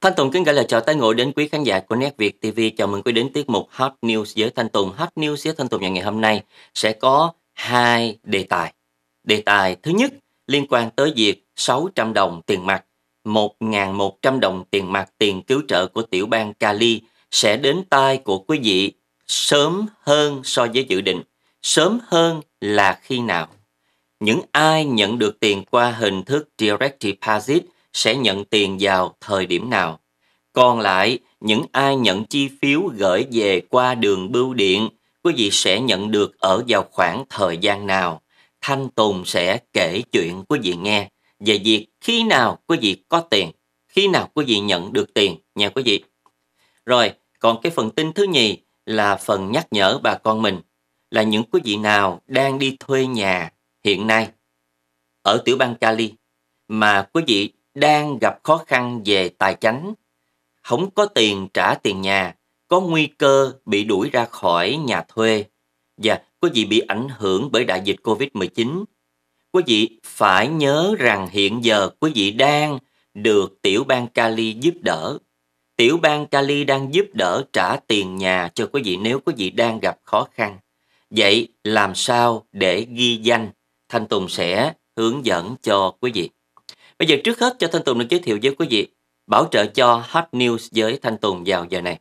Thanh Tùng kính gửi lời chào tái ngộ đến quý khán giả của Net Việt TV. Chào mừng quý đến tiết mục Hot News với Thanh Tùng. Hot News với Thanh Tùng ngày hôm nay sẽ có hai đề tài. Đề tài thứ nhất liên quan tới việc 600 đồng tiền mặt, 1.100 đồng tiền mặt tiền cứu trợ của tiểu bang Cali sẽ đến tay của quý vị sớm hơn so với dự định. Sớm hơn là khi nào? Những ai nhận được tiền qua hình thức direct deposit – sẽ nhận tiền vào thời điểm nào. Còn lại, những ai nhận chi phiếu gửi về qua đường bưu điện, quý vị sẽ nhận được ở vào khoảng thời gian nào. Thanh Tùng sẽ kể chuyện quý vị nghe về việc khi nào quý vị có tiền, khi nào quý vị nhận được tiền nha quý vị. Rồi, còn cái phần tin thứ nhì là phần nhắc nhở bà con mình là những quý vị nào đang đi thuê nhà hiện nay ở tiểu bang Cali mà quý vị đang gặp khó khăn về tài chánh, không có tiền trả tiền nhà, có nguy cơ bị đuổi ra khỏi nhà thuê và có vị bị ảnh hưởng bởi đại dịch COVID-19. Quý vị phải nhớ rằng hiện giờ quý vị đang được tiểu bang Cali giúp đỡ. Tiểu bang Cali đang giúp đỡ trả tiền nhà cho quý vị nếu quý vị đang gặp khó khăn. Vậy làm sao để ghi danh? Thanh Tùng sẽ hướng dẫn cho quý vị. Bây giờ trước hết cho Thanh Tùng được giới thiệu với quý vị bảo trợ cho Hot News với Thanh Tùng vào giờ này.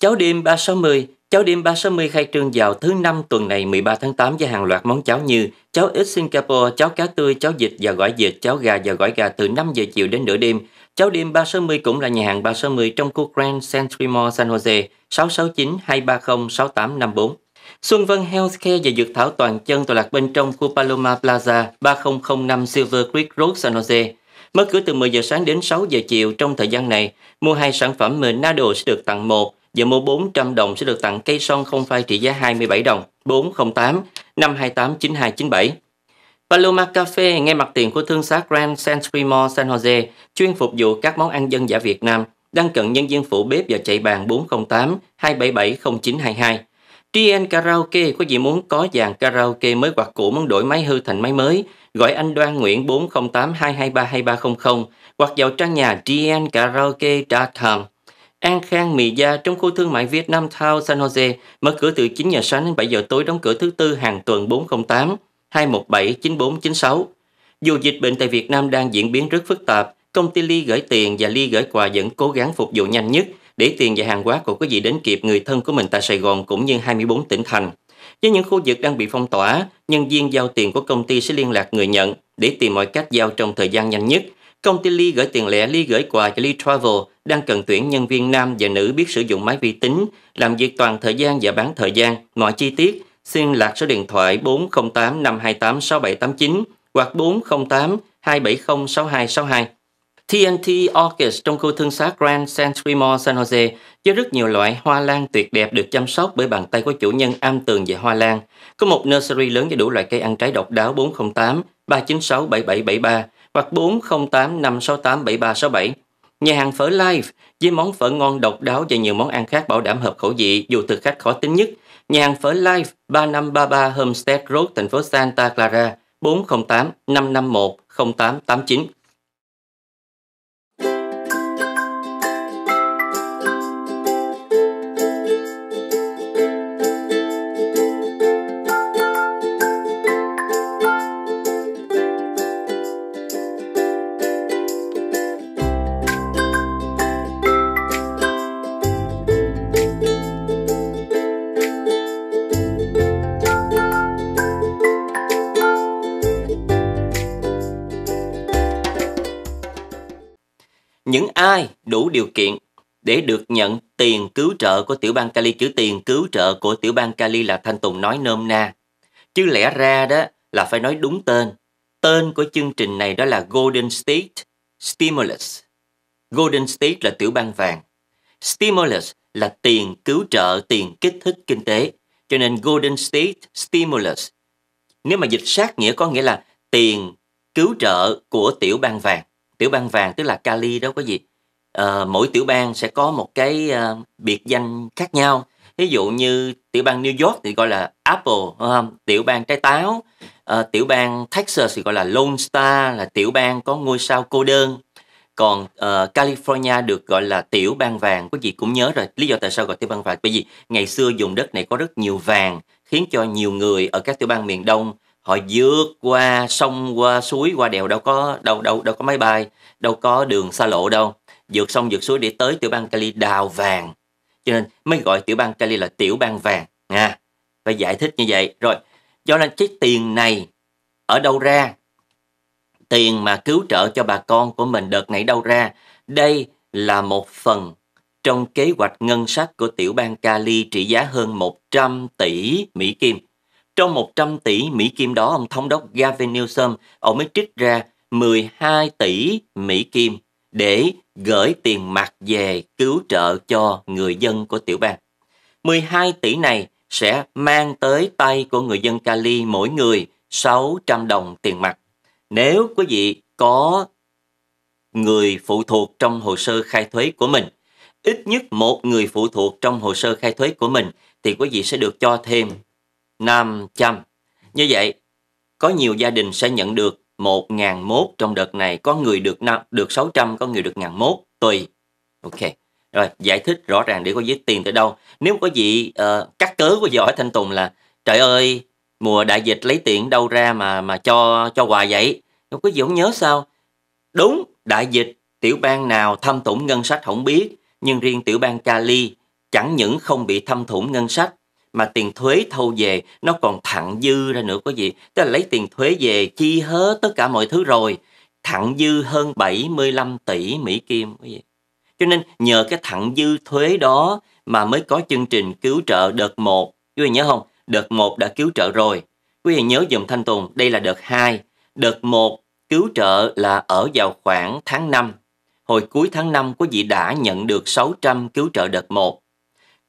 Cháo đêm 360 Cháo đêm 360 khai trương vào thứ năm tuần này 13 tháng 8 với hàng loạt món cháo như cháo ít Singapore, cháo cá tươi, cháo vịt và gỏi vịt, cháo gà và gỏi gà từ 5 giờ chiều đến nửa đêm. Cháo đêm 360 cũng là nhà hàng 360 trong khu Grand Century Mall San Jose 669 230 6854. Xuân Vân Healthcare và Dược Thảo Toàn Chân tọa lạc bên trong khu Paloma Plaza 3005 Silver Creek Road San Jose. Mở cửa từ 10 giờ sáng đến 6 giờ chiều trong thời gian này, mua hai sản phẩm Menado sẽ được tặng một và mua 400 đồng sẽ được tặng cây son không phai trị giá 27 đồng 408 528 9297. Paloma Cafe ngay mặt tiền của thương xá Grand San Sanremo San Jose chuyên phục vụ các món ăn dân giả Việt Nam đang cận nhân viên phụ bếp và chạy bàn 408 277 0922. Trien Karaoke có gì muốn có dàn karaoke mới hoặc cũ muốn đổi máy hư thành máy mới gọi anh Đoan Nguyễn 408 223 2300 hoặc vào trang nhà dnkaraoke.com. An Khang Mì Gia trong khu thương mại Việt Nam Thao San Jose mở cửa từ 9 giờ sáng đến 7 giờ tối đóng cửa thứ tư hàng tuần 408 217 9496. Dù dịch bệnh tại Việt Nam đang diễn biến rất phức tạp, công ty Ly gửi tiền và Ly gửi quà vẫn cố gắng phục vụ nhanh nhất để tiền và hàng hóa của quý vị đến kịp người thân của mình tại Sài Gòn cũng như 24 tỉnh thành. Với những khu vực đang bị phong tỏa, nhân viên giao tiền của công ty sẽ liên lạc người nhận để tìm mọi cách giao trong thời gian nhanh nhất. Công ty Lee gửi tiền lẻ, Lee gửi quà cho Lee Travel đang cần tuyển nhân viên nam và nữ biết sử dụng máy vi tính, làm việc toàn thời gian và bán thời gian. Mọi chi tiết xin lạc số điện thoại 408 528 6789 hoặc 408 270 6262. TNT Orchids trong khu thương xá Grand Century Mall San Jose với rất nhiều loại hoa lan tuyệt đẹp được chăm sóc bởi bàn tay của chủ nhân am tường về hoa lan. Có một nursery lớn với đủ loại cây ăn trái độc đáo 408 396 7773 hoặc 408 568 7367. Nhà hàng phở Life với món phở ngon độc đáo và nhiều món ăn khác bảo đảm hợp khẩu vị dù thực khách khó tính nhất. Nhà hàng phở Life 3533 Homestead Road, thành phố Santa Clara 408 551 0889. những ai đủ điều kiện để được nhận tiền cứu trợ của tiểu bang Cali chữ tiền cứu trợ của tiểu bang Cali là Thanh Tùng nói nôm na. Chứ lẽ ra đó là phải nói đúng tên. Tên của chương trình này đó là Golden State Stimulus. Golden State là tiểu bang vàng. Stimulus là tiền cứu trợ, tiền kích thích kinh tế. Cho nên Golden State Stimulus nếu mà dịch sát nghĩa có nghĩa là tiền cứu trợ của tiểu bang vàng tiểu bang vàng tức là kali đó có gì à, mỗi tiểu bang sẽ có một cái à, biệt danh khác nhau ví dụ như tiểu bang New York thì gọi là Apple không? tiểu bang trái táo à, tiểu bang Texas thì gọi là Lone Star là tiểu bang có ngôi sao cô đơn còn uh, California được gọi là tiểu bang vàng quý vị cũng nhớ rồi lý do tại sao gọi tiểu bang vàng bởi vì ngày xưa dùng đất này có rất nhiều vàng khiến cho nhiều người ở các tiểu bang miền đông họ vượt qua sông qua suối qua đèo đâu có đâu đâu đâu có máy bay đâu có đường xa lộ đâu vượt sông vượt suối để tới tiểu bang Cali đào vàng cho nên mới gọi tiểu bang Cali là tiểu bang vàng nha à, phải giải thích như vậy rồi do nên cái tiền này ở đâu ra tiền mà cứu trợ cho bà con của mình đợt này đâu ra đây là một phần trong kế hoạch ngân sách của tiểu bang Cali trị giá hơn 100 tỷ Mỹ Kim trong 100 tỷ Mỹ Kim đó, ông thống đốc Gavin Newsom, ông mới trích ra 12 tỷ Mỹ Kim để gửi tiền mặt về cứu trợ cho người dân của tiểu bang. 12 tỷ này sẽ mang tới tay của người dân Cali mỗi người 600 đồng tiền mặt. Nếu quý vị có người phụ thuộc trong hồ sơ khai thuế của mình, ít nhất một người phụ thuộc trong hồ sơ khai thuế của mình thì quý vị sẽ được cho thêm 500. Như vậy, có nhiều gia đình sẽ nhận được 1.001 trong đợt này, có người được 5, được 600, có người được 1.001 tùy. Ok. Rồi, giải thích rõ ràng để có viết tiền tới đâu. Nếu có gì uh, cắt cớ của giỏi Thanh Tùng là trời ơi, mùa đại dịch lấy tiền đâu ra mà mà cho cho quà vậy? Không có gì không nhớ sao? Đúng, đại dịch tiểu bang nào thâm thủng ngân sách không biết, nhưng riêng tiểu bang Cali chẳng những không bị thâm thủng ngân sách mà tiền thuế thâu về nó còn thặng dư ra nữa có gì? Tức là lấy tiền thuế về chi hết tất cả mọi thứ rồi, thặng dư hơn 75 tỷ Mỹ Kim có gì? Cho nên nhờ cái thặng dư thuế đó mà mới có chương trình cứu trợ đợt 1. Quý vị nhớ không? Đợt 1 đã cứu trợ rồi. Quý vị nhớ dùm Thanh Tùng, đây là đợt 2. Đợt 1 cứu trợ là ở vào khoảng tháng 5. Hồi cuối tháng 5 quý vị đã nhận được 600 cứu trợ đợt 1.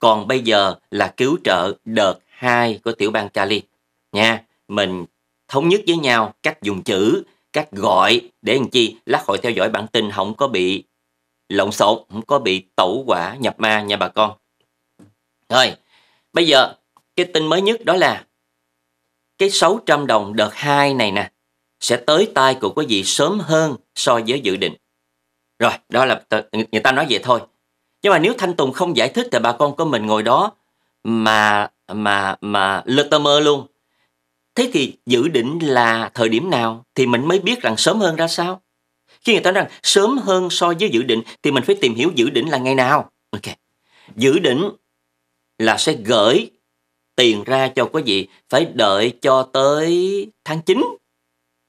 Còn bây giờ là cứu trợ đợt 2 của tiểu bang Cali. Nha, mình thống nhất với nhau cách dùng chữ, cách gọi để làm chi lát hội theo dõi bản tin không có bị lộn xộn, không có bị tẩu quả nhập ma nha bà con. Rồi, bây giờ cái tin mới nhất đó là cái 600 đồng đợt 2 này nè sẽ tới tay của quý vị sớm hơn so với dự định. Rồi, đó là người ta nói vậy thôi nhưng mà nếu thanh tùng không giải thích thì bà con của mình ngồi đó mà mà mà lơ tơ mơ luôn thế thì dự định là thời điểm nào thì mình mới biết rằng sớm hơn ra sao khi người ta nói rằng sớm hơn so với dự định thì mình phải tìm hiểu dự định là ngày nào ok dự định là sẽ gửi tiền ra cho quý vị phải đợi cho tới tháng 9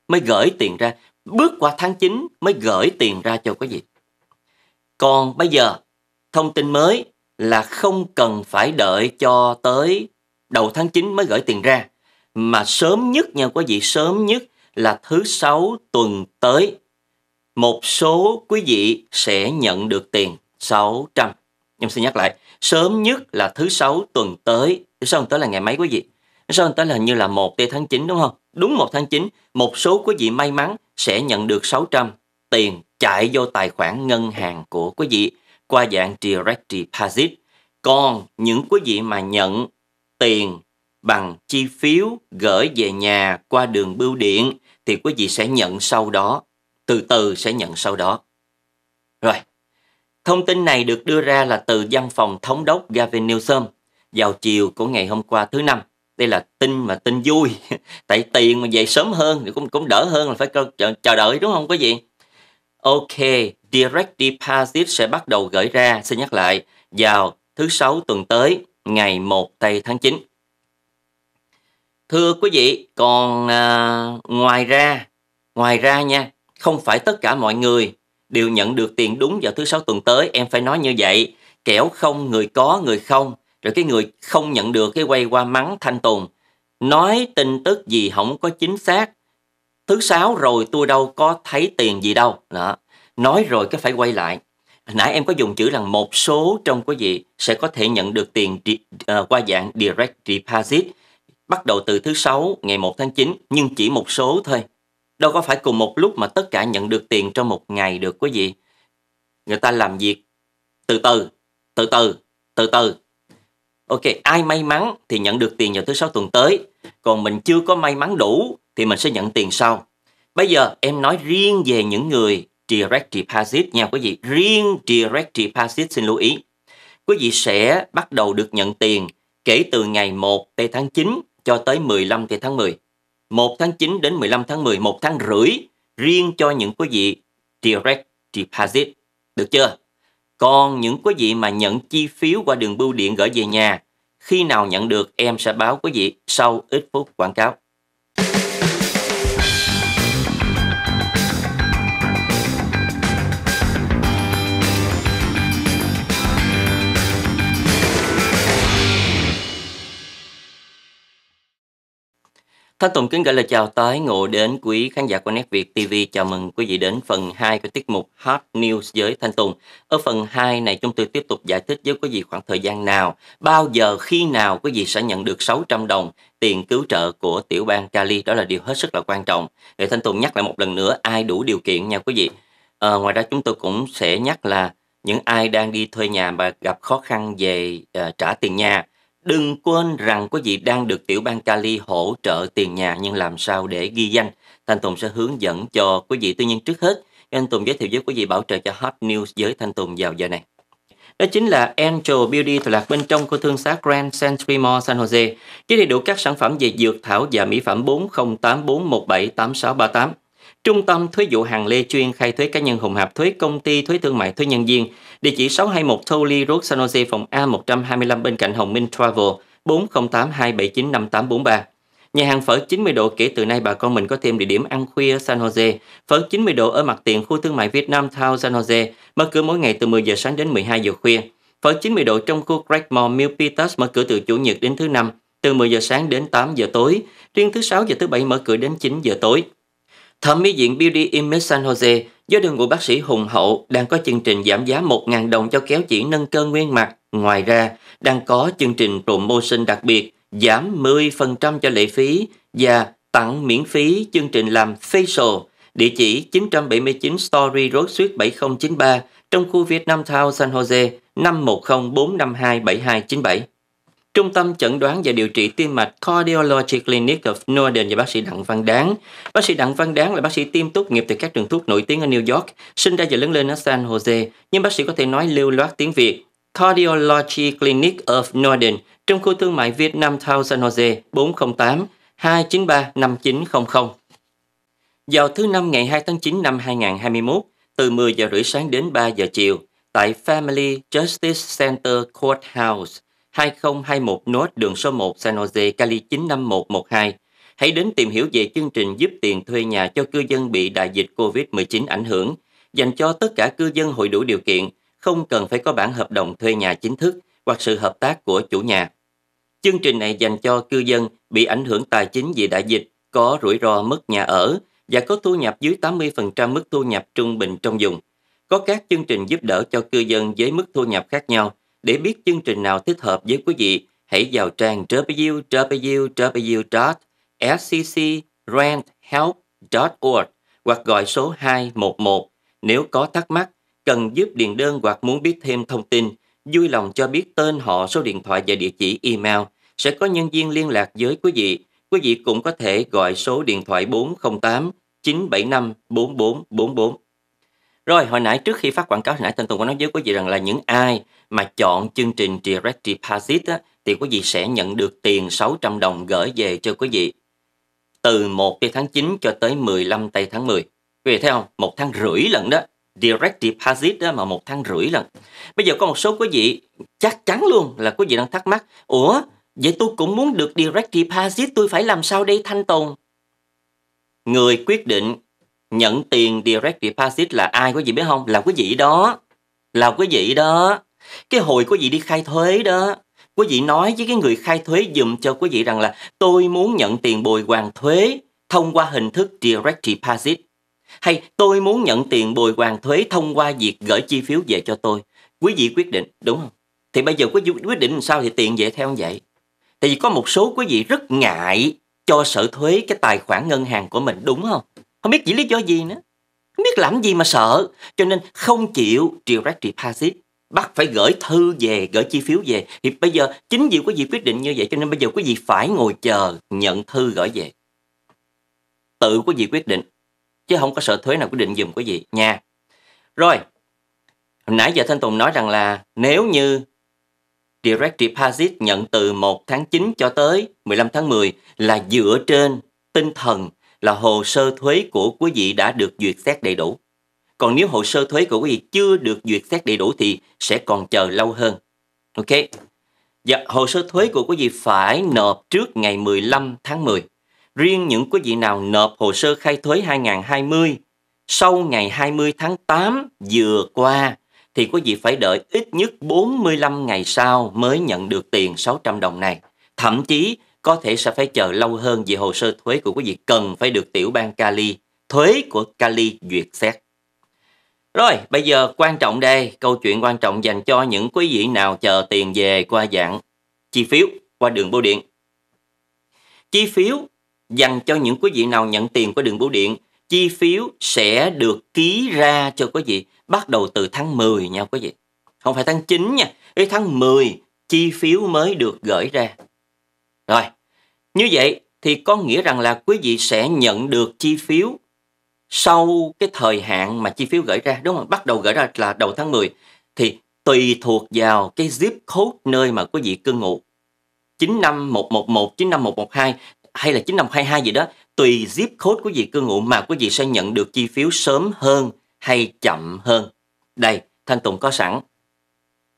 mới gửi tiền ra bước qua tháng 9 mới gửi tiền ra cho quý vị còn bây giờ Thông tin mới là không cần phải đợi cho tới đầu tháng 9 mới gửi tiền ra. Mà sớm nhất nha quý vị, sớm nhất là thứ sáu tuần tới. Một số quý vị sẽ nhận được tiền 600. Em xin nhắc lại, sớm nhất là thứ sáu tuần tới. Thứ sáu tới là ngày mấy quý vị? Thứ sáu tới là như là một 1 tháng 9 đúng không? Đúng một tháng 9, một số quý vị may mắn sẽ nhận được 600 tiền chạy vô tài khoản ngân hàng của quý vị qua dạng direct deposit. Còn những quý vị mà nhận tiền bằng chi phiếu gửi về nhà qua đường bưu điện thì quý vị sẽ nhận sau đó, từ từ sẽ nhận sau đó. Rồi, thông tin này được đưa ra là từ văn phòng thống đốc Gavin Newsom vào chiều của ngày hôm qua thứ năm. Đây là tin mà tin vui, tại tiền mà về sớm hơn thì cũng cũng đỡ hơn là phải chờ, chờ đợi đúng không quý vị? Ok, Direct Deposit sẽ bắt đầu gửi ra, xin nhắc lại, vào thứ Sáu tuần tới, ngày 1 tây tháng 9. Thưa quý vị, còn à, ngoài ra, ngoài ra nha, không phải tất cả mọi người đều nhận được tiền đúng vào thứ Sáu tuần tới, em phải nói như vậy, kẻo không người có người không, rồi cái người không nhận được cái quay qua mắng thanh tùng, nói tin tức gì không có chính xác, thứ sáu rồi tôi đâu có thấy tiền gì đâu đó nói rồi cái phải quay lại nãy em có dùng chữ là một số trong quý vị sẽ có thể nhận được tiền uh, qua dạng direct deposit bắt đầu từ thứ sáu ngày 1 tháng 9 nhưng chỉ một số thôi đâu có phải cùng một lúc mà tất cả nhận được tiền trong một ngày được quý vị người ta làm việc từ từ từ từ từ từ ok ai may mắn thì nhận được tiền vào thứ sáu tuần tới còn mình chưa có may mắn đủ thì mình sẽ nhận tiền sau bây giờ em nói riêng về những người direct deposit nha quý vị riêng direct deposit xin lưu ý quý vị sẽ bắt đầu được nhận tiền kể từ ngày 1 tây tháng 9 cho tới 15 tây tháng 10 1 tháng 9 đến 15 tháng 10 1 tháng rưỡi riêng cho những quý vị direct deposit được chưa còn những quý vị mà nhận chi phiếu qua đường bưu điện gửi về nhà, khi nào nhận được em sẽ báo quý vị sau ít phút quảng cáo. Thanh Tùng kính gửi lời chào tới ngộ đến quý khán giả của Nét Việt TV. Chào mừng quý vị đến phần 2 của tiết mục Hot News với Thanh Tùng. Ở phần 2 này chúng tôi tiếp tục giải thích với quý vị khoảng thời gian nào, bao giờ, khi nào quý vị sẽ nhận được 600 đồng tiền cứu trợ của tiểu bang Cali. Đó là điều hết sức là quan trọng. Để Thanh Tùng nhắc lại một lần nữa ai đủ điều kiện nha quý vị. À, ngoài ra chúng tôi cũng sẽ nhắc là những ai đang đi thuê nhà mà gặp khó khăn về uh, trả tiền nhà Đừng quên rằng quý vị đang được tiểu bang Cali hỗ trợ tiền nhà nhưng làm sao để ghi danh. Thanh Tùng sẽ hướng dẫn cho quý vị. Tuy nhiên trước hết, anh Tùng giới thiệu với quý vị bảo trợ cho Hot News với Thanh Tùng vào giờ này. Đó chính là Angel Beauty tọa lạc bên trong của thương xá Grand Century Mall San Jose chỉ đầy đủ các sản phẩm về dược thảo và mỹ phẩm 4084178638. Trung tâm Thuế vụ Hàng Lê chuyên khai thuế cá nhân Hùng Hạp Thuế Công ty Thuế Thương mại Thuế Nhân viên, địa chỉ 621 Tholi Road San Jose, phòng A125 bên cạnh Hồng Minh Travel, 4082795843. Nhà hàng phở 90 độ kể từ nay bà con mình có thêm địa điểm ăn khuya San Jose. Phở 90 độ ở mặt tiền khu thương mại Việt Nam Town San Jose, mở cửa mỗi ngày từ 10 giờ sáng đến 12 giờ khuya. Phở 90 độ trong khu Great Mall Milpitas mở cửa từ Chủ nhật đến thứ năm, từ 10 giờ sáng đến 8 giờ tối, riêng thứ sáu và thứ bảy mở cửa đến 9 giờ tối. Thẩm mỹ viện Beauty Image San Jose do đội ngũ bác sĩ hùng hậu đang có chương trình giảm giá 1.000 đồng cho kéo chỉ nâng cơ nguyên mặt. Ngoài ra, đang có chương trình promotion đặc biệt giảm 10% cho lệ phí và tặng miễn phí chương trình làm facial. Địa chỉ 979 Story Road Suite 7093 trong khu Việt Nam Town San Jose 510 452 7297. Trung tâm chẩn đoán và điều trị tim mạch Cardiology Clinic of Northern và bác sĩ Đặng Văn Đáng. Bác sĩ Đặng Văn Đáng là bác sĩ tim tốt nghiệp từ các trường thuốc nổi tiếng ở New York, sinh ra và lớn lên ở San Jose, nhưng bác sĩ có thể nói lưu loát tiếng Việt. Cardiology Clinic of Northern trong khu thương mại Việt Nam, Town San Jose 408 293 5900. Vào thứ Năm ngày 2 tháng 9 năm 2021, từ 10 giờ rưỡi sáng đến 3 giờ chiều, tại Family Justice Center Courthouse, 2021 nốt đường số 1 San Jose Cali 951112. Hãy đến tìm hiểu về chương trình giúp tiền thuê nhà cho cư dân bị đại dịch COVID-19 ảnh hưởng, dành cho tất cả cư dân hội đủ điều kiện, không cần phải có bản hợp đồng thuê nhà chính thức hoặc sự hợp tác của chủ nhà. Chương trình này dành cho cư dân bị ảnh hưởng tài chính vì đại dịch, có rủi ro mất nhà ở và có thu nhập dưới 80% mức thu nhập trung bình trong vùng. Có các chương trình giúp đỡ cho cư dân với mức thu nhập khác nhau – để biết chương trình nào thích hợp với quý vị, hãy vào trang www.sccgranthelp.org hoặc gọi số 211 nếu có thắc mắc, cần giúp điện đơn hoặc muốn biết thêm thông tin, vui lòng cho biết tên họ, số điện thoại và địa chỉ email. Sẽ có nhân viên liên lạc với quý vị. Quý vị cũng có thể gọi số điện thoại 408 975 4444 rồi, hồi nãy trước khi phát quảng cáo, hồi nãy Thanh Tùng có nói với quý vị rằng là những ai mà chọn chương trình Direct Deposit á, thì quý vị sẽ nhận được tiền 600 đồng gửi về cho quý vị từ 1 tây tháng 9 cho tới 15 tây tháng 10. Quý vị thấy không? Một tháng rưỡi lần đó. Direct Deposit đó mà một tháng rưỡi lần. Bây giờ có một số quý vị chắc chắn luôn là quý vị đang thắc mắc. Ủa? Vậy tôi cũng muốn được Direct Deposit tôi phải làm sao đây Thanh Tùng? Người quyết định nhận tiền direct deposit là ai quý vị biết không? Là quý vị đó. Là quý vị đó. Cái hồi quý vị đi khai thuế đó, quý vị nói với cái người khai thuế dùm cho quý vị rằng là tôi muốn nhận tiền bồi hoàn thuế thông qua hình thức direct deposit. Hay tôi muốn nhận tiền bồi hoàn thuế thông qua việc gửi chi phiếu về cho tôi. Quý vị quyết định, đúng không? Thì bây giờ quý vị quyết định sao thì tiền về theo như vậy. Tại vì có một số quý vị rất ngại cho sở thuế cái tài khoản ngân hàng của mình đúng không? Không biết chỉ lý do gì nữa. Không biết làm gì mà sợ. Cho nên không chịu triều rác trị Pasit bắt phải gửi thư về, gửi chi phiếu về. Thì bây giờ chính vì có gì quyết định như vậy cho nên bây giờ có gì phải ngồi chờ nhận thư gửi về. Tự có gì quyết định. Chứ không có sợ thuế nào quyết định dùm quý gì, nha. Rồi, hồi nãy giờ Thanh Tùng nói rằng là nếu như Direct Deposit nhận từ 1 tháng 9 cho tới 15 tháng 10 là dựa trên tinh thần là hồ sơ thuế của quý vị đã được duyệt xét đầy đủ. Còn nếu hồ sơ thuế của quý vị chưa được duyệt xét đầy đủ thì sẽ còn chờ lâu hơn. Ok. Dạ, hồ sơ thuế của quý vị phải nộp trước ngày 15 tháng 10. Riêng những quý vị nào nộp hồ sơ khai thuế 2020 sau ngày 20 tháng 8 vừa qua thì quý vị phải đợi ít nhất 45 ngày sau mới nhận được tiền 600 đồng này. Thậm chí có thể sẽ phải chờ lâu hơn vì hồ sơ thuế của quý vị cần phải được tiểu bang Cali, thuế của Cali duyệt xét. Rồi, bây giờ quan trọng đây, câu chuyện quan trọng dành cho những quý vị nào chờ tiền về qua dạng chi phiếu, qua đường bưu điện. Chi phiếu dành cho những quý vị nào nhận tiền qua đường bưu điện, chi phiếu sẽ được ký ra cho quý vị bắt đầu từ tháng 10 nha quý vị. Không phải tháng 9 nha, cái tháng 10 chi phiếu mới được gửi ra. Rồi, như vậy thì có nghĩa rằng là quý vị sẽ nhận được chi phiếu sau cái thời hạn mà chi phiếu gửi ra, đúng không? Bắt đầu gửi ra là đầu tháng 10 thì tùy thuộc vào cái zip code nơi mà quý vị cư ngụ 95111, 95112 hay là 9522 gì đó, tùy zip code của vị cư ngụ mà quý vị sẽ nhận được chi phiếu sớm hơn hay chậm hơn. Đây, Thanh Tùng có sẵn.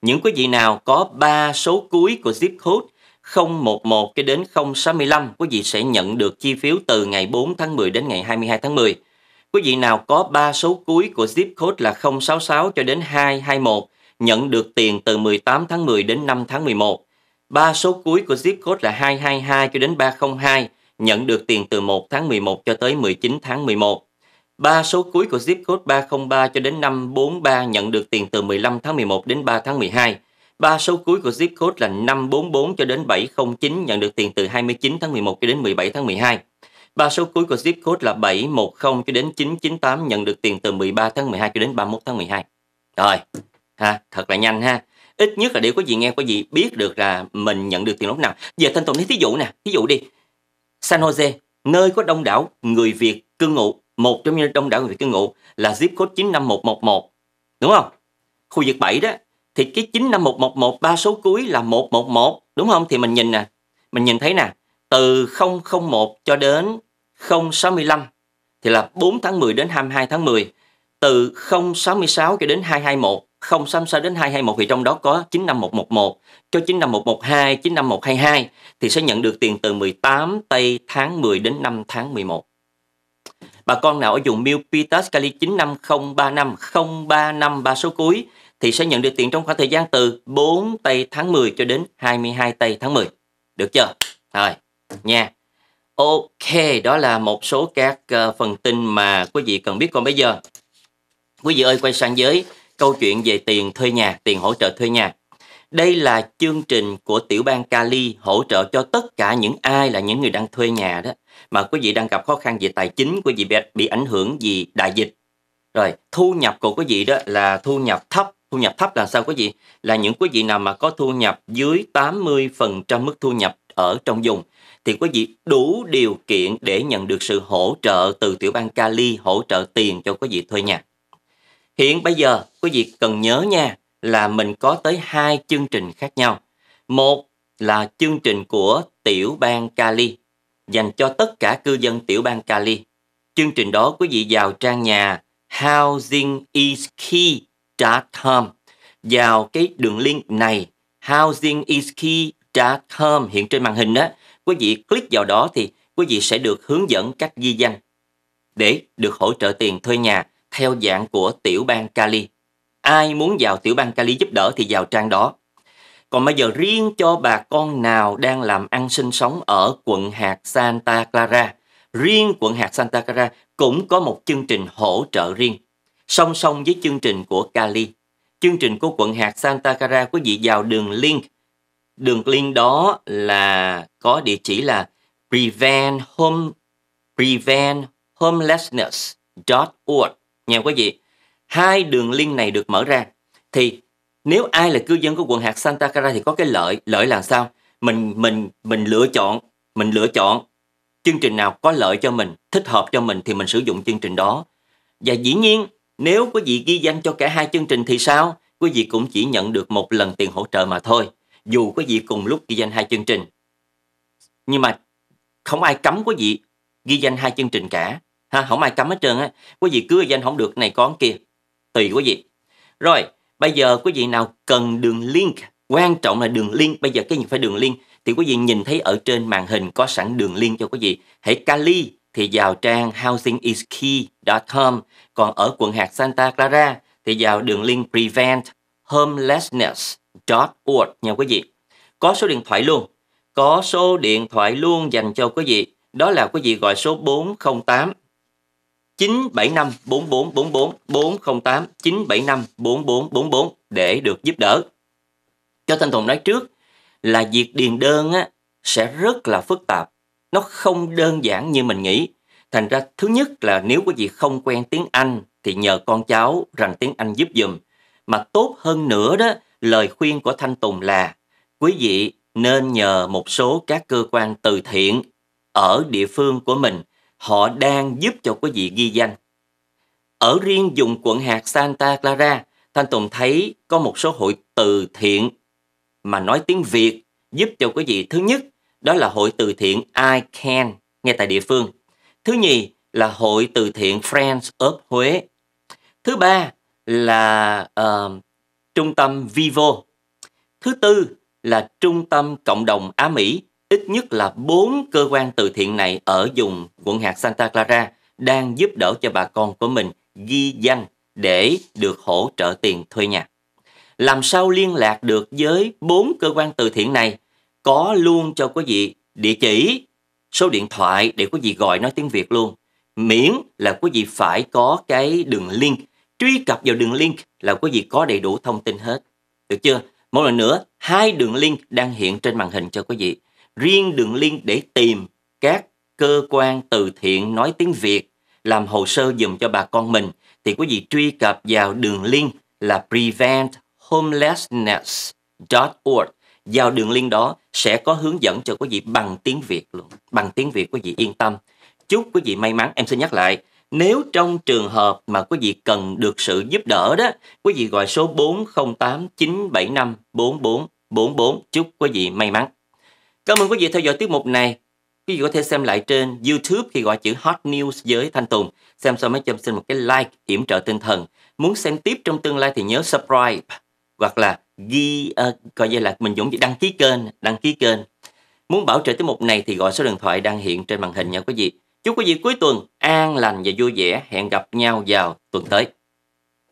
Những quý vị nào có 3 số cuối của zip code 011 cho đến 065 quý vị sẽ nhận được chi phiếu từ ngày 4 tháng 10 đến ngày 22 tháng 10. Quý vị nào có 3 số cuối của zip code là 066 cho đến 221 nhận được tiền từ 18 tháng 10 đến 5 tháng 11. 3 số cuối của zip code là 222 cho đến 302 nhận được tiền từ 1 tháng 11 cho tới 19 tháng 11. 3 số cuối của zip code 303 cho đến 543 nhận được tiền từ 15 tháng 11 đến 3 tháng 12. Ba số cuối của zip code là 544 cho đến 709 nhận được tiền từ 29 tháng 11 cho đến 17 tháng 12. Ba số cuối của zip code là 710 cho đến 998 nhận được tiền từ 13 tháng 12 cho đến 31 tháng 12. Rồi, ha, thật là nhanh ha. Ít nhất là để có gì nghe có gì biết được là mình nhận được tiền lúc nào. Giờ Thanh Tùng lấy thí dụ nè, thí dụ đi. San Jose, nơi có đông đảo người Việt cư ngụ, một trong những đông đảo người Việt cư ngụ là zip code 95111. Đúng không? Khu vực 7 đó thì cái 95111 ba số cuối là 111 đúng không? Thì mình nhìn nè, mình nhìn thấy nè, từ 001 cho đến 065 thì là 4 tháng 10 đến 22 tháng 10, từ 066 cho đến 221, 066 đến 221 thì trong đó có 95111 cho 95112, 95122 thì sẽ nhận được tiền từ 18 tây tháng 10 đến 5 tháng 11. Bà con nào ở dùng Milpitas Kali 95035 035 ba số cuối thì sẽ nhận được tiền trong khoảng thời gian từ 4 tây tháng 10 cho đến 22 tây tháng 10. Được chưa? Rồi, nha. Ok, đó là một số các uh, phần tin mà quý vị cần biết còn bây giờ. Quý vị ơi quay sang với câu chuyện về tiền thuê nhà, tiền hỗ trợ thuê nhà. Đây là chương trình của tiểu bang Cali hỗ trợ cho tất cả những ai là những người đang thuê nhà đó mà quý vị đang gặp khó khăn về tài chính, quý vị bị ảnh hưởng vì đại dịch. Rồi, thu nhập của quý vị đó là thu nhập thấp thu nhập thấp là sao quý vị? Là những quý vị nào mà có thu nhập dưới 80% mức thu nhập ở trong vùng thì quý vị đủ điều kiện để nhận được sự hỗ trợ từ tiểu bang Cali hỗ trợ tiền cho quý vị thuê nhà. Hiện bây giờ quý vị cần nhớ nha là mình có tới hai chương trình khác nhau. Một là chương trình của tiểu bang Cali dành cho tất cả cư dân tiểu bang Cali. Chương trình đó quý vị vào trang nhà is key housingis.com vào cái đường link này housingiskey.com hiện trên màn hình đó quý vị click vào đó thì quý vị sẽ được hướng dẫn cách ghi danh để được hỗ trợ tiền thuê nhà theo dạng của tiểu bang Cali. Ai muốn vào tiểu bang Cali giúp đỡ thì vào trang đó. Còn bây giờ riêng cho bà con nào đang làm ăn sinh sống ở quận hạt Santa Clara, riêng quận hạt Santa Clara cũng có một chương trình hỗ trợ riêng. Song song với chương trình của Cali, chương trình của quận hạt Santa Clara quý vị vào đường link. Đường link đó là có địa chỉ là prevent home prevent homelessness.org nha quý vị. Hai đường link này được mở ra thì nếu ai là cư dân của quận hạt Santa Clara thì có cái lợi lợi là sao? Mình mình mình lựa chọn mình lựa chọn chương trình nào có lợi cho mình, thích hợp cho mình thì mình sử dụng chương trình đó. Và dĩ nhiên nếu quý vị ghi danh cho cả hai chương trình thì sao? Quý vị cũng chỉ nhận được một lần tiền hỗ trợ mà thôi, dù quý vị cùng lúc ghi danh hai chương trình. Nhưng mà không ai cấm quý vị ghi danh hai chương trình cả. Ha, không ai cấm hết trơn á. Quý vị cứ ghi danh không được này con kia. Tùy quý vị. Rồi, bây giờ quý vị nào cần đường link, quan trọng là đường link, bây giờ cái gì phải đường link thì quý vị nhìn thấy ở trên màn hình có sẵn đường link cho quý vị. Hãy cali thì vào trang housingiskey.com, còn ở quận hạt Santa Clara thì vào đường link preventhomelessness.org nha quý vị. Có số điện thoại luôn, có số điện thoại luôn dành cho quý vị, đó là quý vị gọi số 408 975 4444 408 975 4444 để được giúp đỡ. Cho Thanh Tùng nói trước là việc điền đơn á, sẽ rất là phức tạp nó không đơn giản như mình nghĩ. Thành ra thứ nhất là nếu quý vị không quen tiếng Anh thì nhờ con cháu rằng tiếng Anh giúp dùm. Mà tốt hơn nữa đó, lời khuyên của Thanh Tùng là quý vị nên nhờ một số các cơ quan từ thiện ở địa phương của mình, họ đang giúp cho quý vị ghi danh. Ở riêng vùng quận hạt Santa Clara, Thanh Tùng thấy có một số hội từ thiện mà nói tiếng Việt giúp cho quý vị thứ nhất đó là hội từ thiện I Can ngay tại địa phương. Thứ nhì là hội từ thiện Friends of Huế. Thứ ba là uh, trung tâm Vivo. Thứ tư là trung tâm cộng đồng Á Mỹ. Ít nhất là bốn cơ quan từ thiện này ở vùng quận hạt Santa Clara đang giúp đỡ cho bà con của mình ghi danh để được hỗ trợ tiền thuê nhà. Làm sao liên lạc được với bốn cơ quan từ thiện này có luôn cho quý vị địa chỉ, số điện thoại để quý vị gọi nói tiếng Việt luôn. Miễn là quý vị phải có cái đường link, truy cập vào đường link là quý vị có đầy đủ thông tin hết. Được chưa? Một lần nữa, hai đường link đang hiện trên màn hình cho quý vị. Riêng đường link để tìm các cơ quan từ thiện nói tiếng Việt làm hồ sơ dùm cho bà con mình thì quý vị truy cập vào đường link là preventhomelessness.org vào đường link đó sẽ có hướng dẫn cho quý vị bằng tiếng Việt luôn. Bằng tiếng Việt quý vị yên tâm. Chúc quý vị may mắn. Em xin nhắc lại, nếu trong trường hợp mà quý vị cần được sự giúp đỡ đó, quý vị gọi số 4089754444. Chúc quý vị may mắn. Cảm ơn quý vị theo dõi tiết mục này. Quý vị có thể xem lại trên YouTube khi gọi chữ Hot News với Thanh Tùng. Xem xong mới cho xin một cái like, yểm trợ tinh thần. Muốn xem tiếp trong tương lai thì nhớ subscribe hoặc là ghi uh, coi như là mình dũng đăng ký kênh đăng ký kênh muốn bảo trợ tiết mục này thì gọi số điện thoại đang hiện trên màn hình nha quý vị chúc quý vị cuối tuần an lành và vui vẻ hẹn gặp nhau vào tuần tới